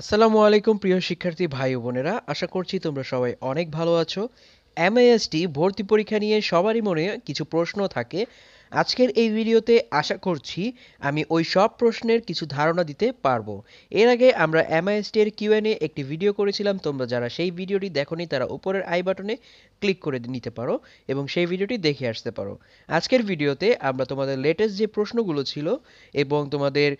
আসসালামু আলাইকুম প্রিয় শিক্ষার্থী ভাই বোনেরা আশা করছি তোমরা সবাই অনেক ভালো আছো এমআইএসটি ভর্তি পরীক্ষা নিয়ে সবারই মনে কিছু প্রশ্ন থাকে আজকের এই ভিডিওতে আশা করছি আমি ওই সব প্রশ্নের কিছু ধারণা দিতে পারবো এর আগে আমরা এমআইএসটি এর কিউএনএ একটি ভিডিও করেছিলাম তোমরা যারা সেই ভিডিওটি দেখোনি তারা উপরের আই বাটনে ক্লিক করে নিতে পারো এবং সেই ভিডিওটি দেখে আসতে পারো আজকের ভিডিওতে আমরা তোমাদের লেটেস্ট যে প্রশ্নগুলো ছিল এবং তোমাদের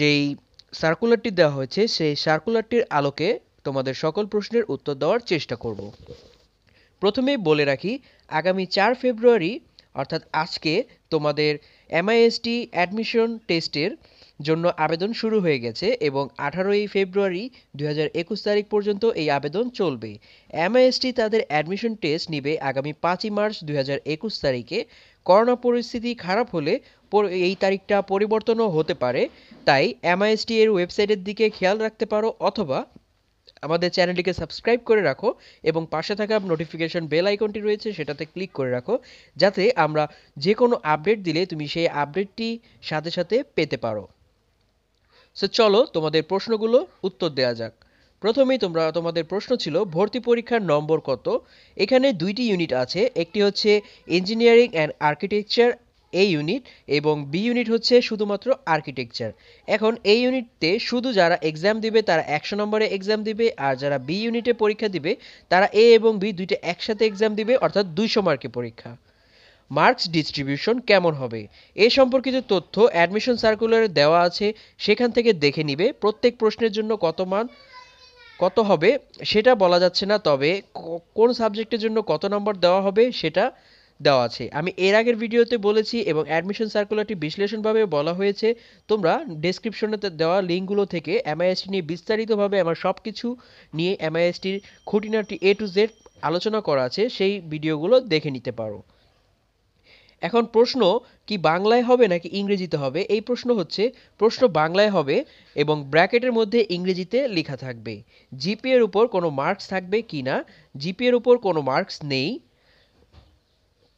যেই সার্কুলারটি দেওয়া হয়েছে সেই সার্কুলারটির আলোকে তোমাদের সকল প্রশ্নের উত্তর দেওয়ার চেষ্টা করব প্রথমেই বলে রাখি আগামী চার ফেব্রুয়ারি অর্থাৎ আজকে তোমাদের এমআইএসটি অ্যাডমিশন টেস্টের জন্য আবেদন শুরু হয়ে গেছে এবং আঠারোই ফেব্রুয়ারি দু তারিখ পর্যন্ত এই আবেদন চলবে এমআইএসটি তাদের অ্যাডমিশন টেস্ট নিবে আগামী পাঁচই মার্চ দু তারিখে করোনা পরিস্থিতি খারাপ হলে এই তারিখটা পরিবর্তনও হতে পারে তাই এমআইএসটি এর ওয়েবসাইটের দিকে খেয়াল রাখতে পারো অথবা আমাদের চ্যানেলটিকে সাবস্ক্রাইব করে রাখো এবং পাশে থাকা নোটিফিকেশন বেল আইকনটি রয়েছে সেটাতে ক্লিক করে রাখো যাতে আমরা যে কোনো আপডেট দিলে তুমি সেই আপডেটটি সাথে সাথে পেতে পারো সো চলো তোমাদের প্রশ্নগুলো উত্তর দেওয়া যাক প্রথমেই তোমরা তোমাদের প্রশ্ন ছিল ভর্তি পরীক্ষার নম্বর কত এখানে দুইটি ইউনিট আছে একটি হচ্ছে engineering and architecture A unit এবং বি ইউনিট হচ্ছে শুধুমাত্র আর্কিটেকচার এখন এই ইউনিটতে শুধু যারা এক্সাম দিবে তারা একশো নম্বরে এক্সাম দিবে আর যারা বি ইউনিটে পরীক্ষা দিবে তারা এ এবং বি দুইটা একসাথে এক্সাম দিবে অর্থাৎ দুইশো মার্কে পরীক্ষা মার্কস ডিস্ট্রিবিউশন কেমন হবে এ সম্পর্কিত তথ্য অ্যাডমিশন সার্কুলারে দেওয়া আছে সেখান থেকে দেখে নিবে প্রত্যেক প্রশ্নের জন্য কত মান কত হবে সেটা বলা যাচ্ছে না তবে কোন সাবজেক্টের জন্য কত নম্বর দেওয়া হবে সেটা দেওয়া আছে আমি এর আগের ভিডিওতে বলেছি এবং অ্যাডমিশন সার্কুলারটি বিশ্লেষণভাবে বলা হয়েছে তোমরা ডেসক্রিপশনে দেওয়া লিঙ্কগুলো থেকে এমআইএসটি নিয়ে বিস্তারিতভাবে আমার সব কিছু নিয়ে এমআইএসটির খুঁটিনাটি এ টু জেড আলোচনা করা আছে সেই ভিডিওগুলো দেখে নিতে পারো এখন প্রশ্ন কি বাংলায় হবে নাকি ইংরেজিতে হবে এই প্রশ্ন হচ্ছে প্রশ্ন বাংলায় হবে এবং ব্র্যাকেটের মধ্যে ইংরেজিতে লেখা থাকবে জিপিএর উপর কোনো মার্কস থাকবে কি না জিপিএর উপর কোনো মার্কস নেই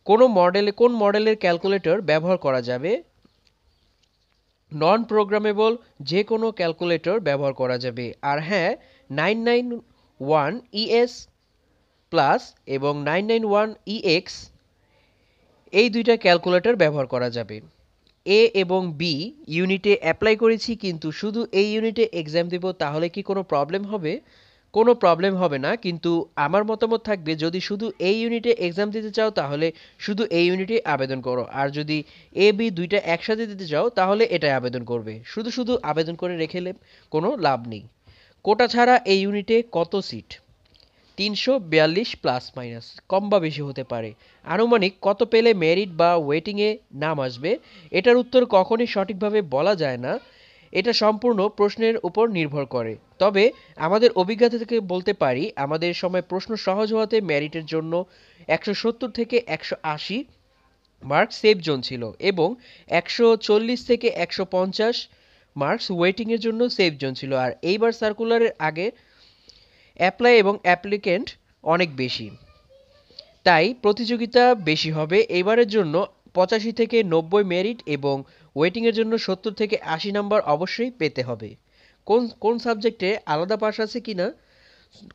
কোন মডেলে কোন মডেলের ক্যালকুলেটর ব্যবহার করা যাবে নন প্রোগ্রামেবল যে কোনো ক্যালকুলেটর ব্যবহার করা যাবে আর হ্যাঁ nine nine one ES plus এবং নাইন নাইন ওয়ান ইএক্স এই দুইটা ক্যালকুলেটর ব্যবহার করা যাবে এ এবং বি ইউনিটে অ্যাপ্লাই করেছি কিন্তু শুধু এই ইউনিটে এক্সাম দেব তাহলে কি কোনো প্রবলেম হবে কোনো প্রবলেম হবে না কিন্তু আমার মতামত থাকবে যদি শুধু এই ইউনিটে এক্সাম দিতে চাও তাহলে শুধু এই ইউনিটে আবেদন করো আর যদি এ বি দুইটা একসাথে দিতে চাও তাহলে এটাই আবেদন করবে শুধু শুধু আবেদন করে রেখে কোনো লাভ নেই কোটা ছাড়া এই ইউনিটে কত সিট তিনশো বিয়াল্লিশ প্লাস মাইনাস কম বা বেশি হতে পারে আনুমানিক কত পেলে মেরিট বা ওয়েটিংয়ে নাম আসবে এটার উত্তর কখনই সঠিকভাবে বলা যায় না এটা সম্পূর্ণ প্রশ্নের উপর নির্ভর করে তবে আমাদের অভিজ্ঞতা থেকে বলতে পারি আমাদের সময় প্রশ্ন সহজ হওয়াতে ম্যারিটের জন্য একশো সত্তর থেকে একশো আশি মার্কস সেফ জোন ছিল এবং একশো চল্লিশ থেকে একশো পঞ্চাশ মার্কস ওয়েটিংয়ের জন্য সেফ জোন ছিল আর এইবার সার্কুলারের আগে অ্যাপ্লাই এবং অ্যাপ্লিকেন্ট অনেক বেশি তাই প্রতিযোগিতা বেশি হবে এবারের জন্য পঁচাশি থেকে নব্বই মেরিট এবং ওয়েটিংয়ের জন্য সত্তর থেকে আশি নাম্বার অবশ্যই পেতে হবে কোন কোন সাবজেক্টে আলাদা পাশ আছে কি না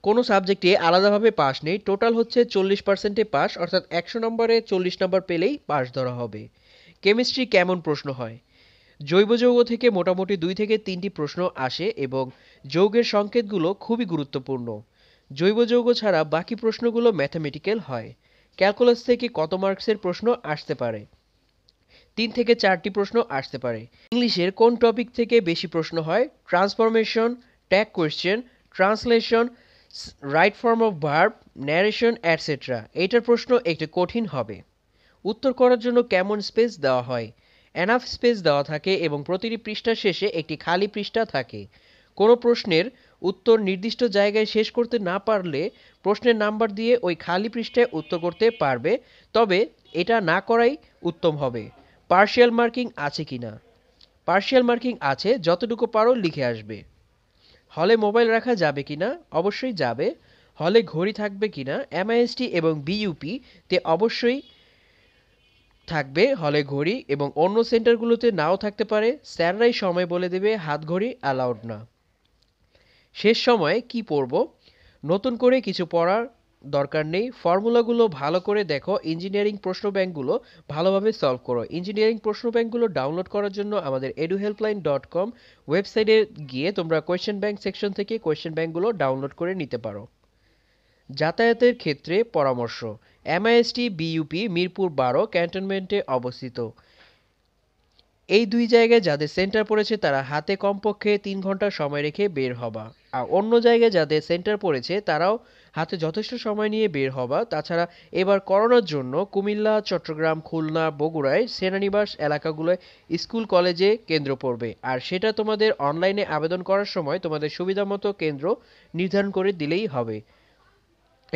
কোনো সাবজেক্টে আলাদাভাবে পাস নেই টোটাল হচ্ছে চল্লিশ পার্সেন্টে পাস অর্থাৎ একশো নম্বরে চল্লিশ নম্বর পেলেই পাস ধরা হবে কেমিস্ট্রি কেমন প্রশ্ন হয় জৈব যৌগ থেকে মোটামুটি দুই থেকে তিনটি প্রশ্ন আসে এবং যৌগের সংকেতগুলো খুবই গুরুত্বপূর্ণ জৈব যৌগ ছাড়া বাকি প্রশ্নগুলো ম্যাথামেটিক্যাল হয় ক্যালকুলাস থেকে কত মার্কসের প্রশ্ন আসতে পারে তিন থেকে চারটি প্রশ্ন আসতে পারে ইংলিশের কোন টপিক থেকে বেশি প্রশ্ন হয় transformation tag question translation right form of verb narration etcetera এটার প্রশ্ন একটু কঠিন হবে উত্তর করার জন্য কেমন স্পেস দেওয়া হয় অ্যানাফ স্পেস দেওয়া থাকে এবং প্রতিটি পৃষ্ঠা শেষে একটি খালি পৃষ্ঠা থাকে কোনো প্রশ্নের উত্তর নির্দিষ্ট জায়গায় শেষ করতে না পারলে প্রশ্নের নাম্বার দিয়ে ওই খালি পৃষ্ঠায় উত্তর করতে পারবে তবে এটা না করাই উত্তম হবে পার্শিয়াল মার্কিং আছে কি না পার্শিয়াল মার্কিং আছে যতটুকু পারো লিখে আসবে হলে মোবাইল রাখা যাবে কি না অবশ্যই যাবে হলে ঘড়ি থাকবে কি না এমআইএসটি এবং বিইউপি তে অবশ্যই থাকবে হলে ঘড়ি এবং অন্য সেন্টারগুলোতে নাও থাকতে পারে স্যাররাই সময় বলে দেবে হাত ঘড়ি অ্যালাউড না শেষ সময়ে কি পড়ব নতুন করে কিছু পড়ার দরকার নেই ফর্মুলাগুলো ভালো করে দেখো ইঞ্জিনিয়ারিং প্রশ্ন ব্যাংকগুলো ভালোভাবে সলভ করো ইঞ্জিনিয়ারিং প্রশ্ন ব্যাংকগুলো ডাউনলোড করার জন্য আমাদের এডু হেল্পলাইন ডট কম ওয়েবসাইটে গিয়ে তোমরা কোয়েশ্চেন ব্যাংক সেকশন থেকে কোয়েশ্চেন ব্যাংকগুলো ডাউনলোড করে নিতে পারো যাতায়াতের ক্ষেত্রে পরামর্শ এমআইএসটি বিইউপি মিরপুর বারো ক্যান্টনমেন্টে অবস্থিত এই দুই জায়গায় যাদের সেন্টার পড়েছে তারা হাতে কমপক্ষে তিন ঘন্টা সময় রেখে বের হবা আর অন্য জায়গায় যাদের সেন্টার পড়েছে তারাও হাতে যথেষ্ট সময় নিয়ে বের হবা তাছাড়া এবার করোনার জন্য কুমিল্লা চট্টগ্রাম খুলনা বগুড়ায় সেনানিবাস এলাকাগুলোয় স্কুল কলেজে কেন্দ্র পড়বে আর সেটা তোমাদের অনলাইনে আবেদন করার সময় তোমাদের সুবিধামতো কেন্দ্র নির্ধারণ করে দিলেই হবে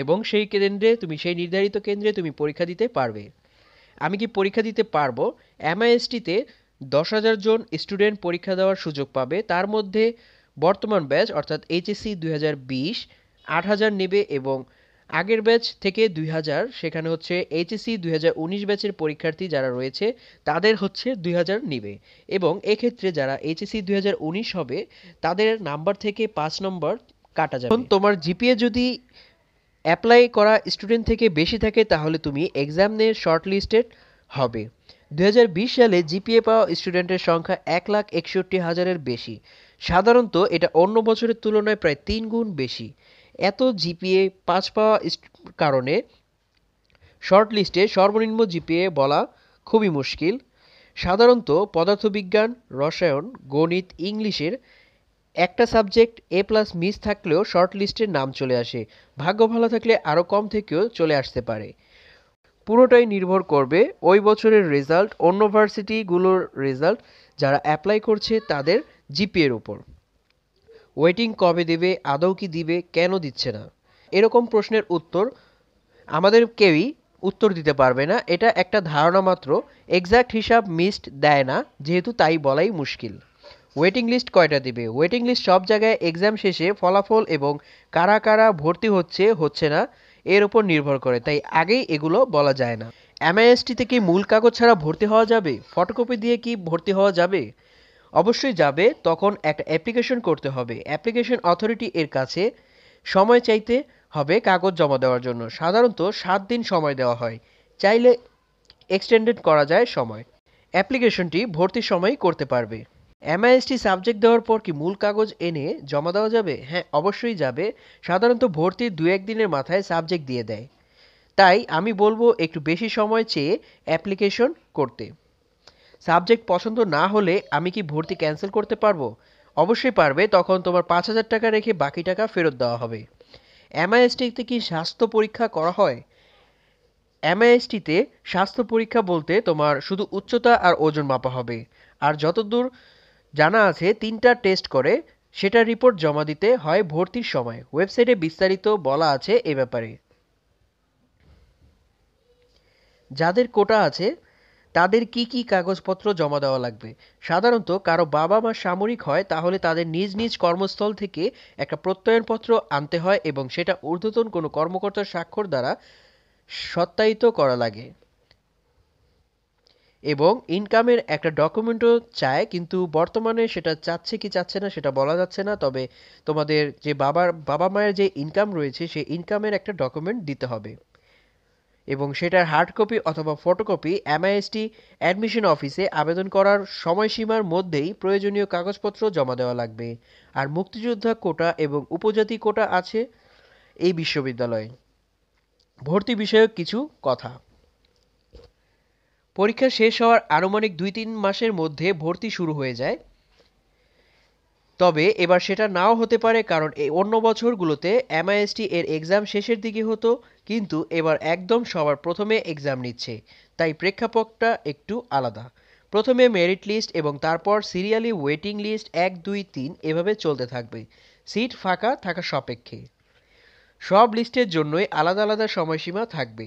এবং সেই কেন্দ্রে তুমি সেই নির্ধারিত কেন্দ্রে তুমি পরীক্ষা দিতে পারবে আমি কি পরীক্ষা দিতে পারবো এমআইএসটিতে দশ হাজার জন স্টুডেন্ট পরীক্ষা দেওয়ার সুযোগ পাবে তার মধ্যে বর্তমান ব্যাচ অর্থাৎ এইচএসসি দুই হাজার বিশ আট হাজার নেবে এবং আগের ব্যাচ থেকে দুই হাজার সেখানে হচ্ছে এইচএসসি দুই হাজার উনিশ ব্যাচের পরীক্ষার্থী যারা রয়েছে তাদের হচ্ছে দুই হাজার নেবে এবং এক্ষেত্রে যারা এইচএসসি দুই হাজার উনিশ হবে তাদের নাম্বার থেকে পাঁচ নম্বর কাটা যাবে তোমার জিপিএ যদি অ্যাপ্লাই করা স্টুডেন্ট থেকে বেশি থাকে তাহলে তুমি এক্সামের শর্ট লিস্টেড হবে দু সালে জিপিএ পাওয়া স্টুডেন্টের সংখ্যা এক লাখ একষট্টি হাজারের বেশি সাধারণত এটা অন্য বছরের তুলনায় প্রায় তিন গুণ বেশি এত জিপিএ পাঁচ পাওয়া কারণে শর্ট লিস্টে সর্বনিম্ন জিপিএ বলা খুবই মুশকিল সাধারণত পদার্থবিজ্ঞান রসায়ন গণিত ইংলিশের একটা সাবজেক্ট এ প্লাস মিস থাকলেও শর্ট লিস্টের নাম চলে আসে ভাগ্য ভালো থাকলে আরও কম থেকেও চলে আসতে পারে পুরোটাই নির্ভর করবে ওই বছরের রেজাল্ট অন্য ভার্সিটিগুলোর রেজাল্ট যারা অ্যাপ্লাই করছে তাদের জিপিএর ওপর ওয়েটিং কবে দেবে আদৌ কি দিবে কেন দিচ্ছে না এরকম প্রশ্নের উত্তর আমাদের কেউই উত্তর দিতে পারবে না এটা একটা ধারণা মাত্র এক্স্যাক্ট হিসাব মিসড দেয় না যেহেতু তাই বলাই মুশকিল ওয়েটিং লিস্ট কয়টা দিবে ওয়েটিং লিস্ট সব জায়গায় এক্সাম শেষে ফলাফল এবং কারা কারা ভর্তি হচ্ছে হচ্ছে না এর উপর নির্ভর করে তাই আগেই এগুলো বলা যায় না এমআইএসটিতে কি মূল কাগজ ছাড়া ভর্তি হওয়া যাবে ফটোকপি দিয়ে কি ভর্তি হওয়া যাবে অবশ্যই যাবে তখন একটা অ্যাপ্লিকেশন করতে হবে অ্যাপ্লিকেশন অথরিটি এর কাছে সময় চাইতে হবে কাগজ জমা দেওয়ার জন্য সাধারণত সাত দিন সময় দেওয়া হয় চাইলে এক্সটেন্ডেড করা যায় সময় অ্যাপ্লিকেশনটি ভর্তির সময়ই করতে পারবে এমআইএসটি সাবজেক্ট দেওয়ার পর কি মূল কাগজ এনে জমা দেওয়া যাবে হ্যাঁ অবশ্যই যাবে সাধারণত ভর্তির দু একদিনের মাথায় সাবজেক্ট দিয়ে দেয় তাই আমি বলবো একটু বেশি সময় চেয়ে অ্যাপ্লিকেশন করতে সাবজেক্ট পছন্দ না হলে আমি কি ভর্তি ক্যান্সেল করতে পারবো অবশ্যই পারবে তখন তোমার পাঁচ হাজার টাকা রেখে বাকি টাকা ফেরত দেওয়া হবে এমআইএসটিতে কি স্বাস্থ্য পরীক্ষা করা হয় এমআইএসটিতে স্বাস্থ্য পরীক্ষা বলতে তোমার শুধু উচ্চতা আর ওজন মাপা হবে আর যতদূর জানা আছে তিনটা টেস্ট করে সেটার রিপোর্ট জমা দিতে হয় ভর্তির সময় ওয়েবসাইটে বিস্তারিত বলা আছে এ ব্যাপারে যাদের কোটা আছে তাদের কি কি কাগজপত্র জমা দেওয়া লাগবে সাধারণত কারো বাবা মা সামরিক হয় তাহলে তাদের নিজ নিজ কর্মস্থল থেকে একটা প্রত্যয়নপত্র আনতে হয় এবং সেটা ঊর্ধ্বতন কোনো কর্মকর্তার স্বাক্ষর দ্বারা সত্যায়িত করা লাগে এবং ইনকামের একটা ডকুমেন্টও চায় কিন্তু বর্তমানে সেটা চাচ্ছে কি চাচ্ছে না সেটা বলা যাচ্ছে না তবে তোমাদের যে বাবার বাবা মায়ের যে ইনকাম রয়েছে সেই ইনকামের একটা ডকুমেন্ট দিতে হবে এবং সেটার হার্ড কপি অথবা ফটোকপি এমআইএসটি অ্যাডমিশন অফিসে আবেদন করার সময়সীমার মধ্যেই প্রয়োজনীয় কাগজপত্র জমা দেওয়া লাগবে আর মুক্তিযোদ্ধা কোটা এবং উপজাতি কোটা আছে এই বিশ্ববিদ্যালয়ে ভর্তি বিষয়ক কিছু কথা পরীক্ষা শেষ হওয়ার আনুমানিক দুই তিন মাসের মধ্যে ভর্তি শুরু হয়ে যায় তবে এবার সেটা নাও হতে পারে কারণ এই অন্য বছরগুলোতে এমআইএসটি এর এক্সাম শেষের দিকে হতো কিন্তু এবার একদম সবার প্রথমে এক্সাম নিচ্ছে তাই প্রেক্ষাপটটা একটু আলাদা প্রথমে মেরিট লিস্ট এবং তারপর সিরিয়ালি ওয়েটিং লিস্ট এক দুই তিন এভাবে চলতে থাকবে সিট ফাঁকা থাকা সাপেক্ষে সব লিস্টের জন্যই আলাদা আলাদা সময়সীমা থাকবে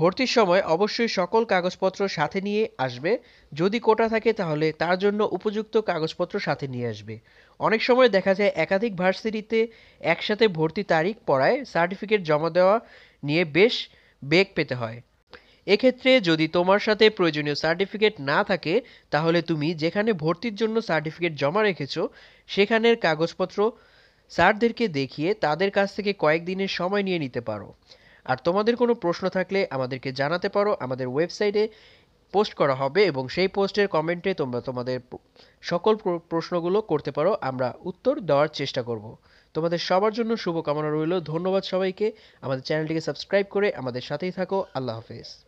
ভর্তির সময় অবশ্যই সকল কাগজপত্র সাথে নিয়ে আসবে যদি কোটা থাকে তাহলে তার জন্য উপযুক্ত কাগজপত্র সাথে নিয়ে আসবে অনেক সময় দেখা যায় একাধিক ভার্সিটিতে একসাথে ভর্তি তারিখ পড়ায় সার্টিফিকেট জমা দেওয়া নিয়ে বেশ বেগ পেতে হয় এক্ষেত্রে যদি তোমার সাথে প্রয়োজনীয় সার্টিফিকেট না থাকে তাহলে তুমি যেখানে ভর্তির জন্য সার্টিফিকেট জমা রেখেছো সেখানের কাগজপত্র স্যারদেরকে দেখিয়ে তাদের কাছ থেকে কয়েক দিনের সময় নিয়ে নিতে পারো আর তোমাদের কোনো প্রশ্ন থাকলে আমাদেরকে জানাতে পারো আমাদের ওয়েবসাইটে পোস্ট করা হবে এবং সেই পোস্টের কমেন্টে তোমরা তোমাদের সকল প্রশ্নগুলো করতে পারো আমরা উত্তর দেওয়ার চেষ্টা করব তোমাদের সবার জন্য শুভকামনা রইল ধন্যবাদ সবাইকে আমাদের চ্যানেলটিকে সাবস্ক্রাইব করে আমাদের সাথেই থাকো আল্লাহ হাফেজ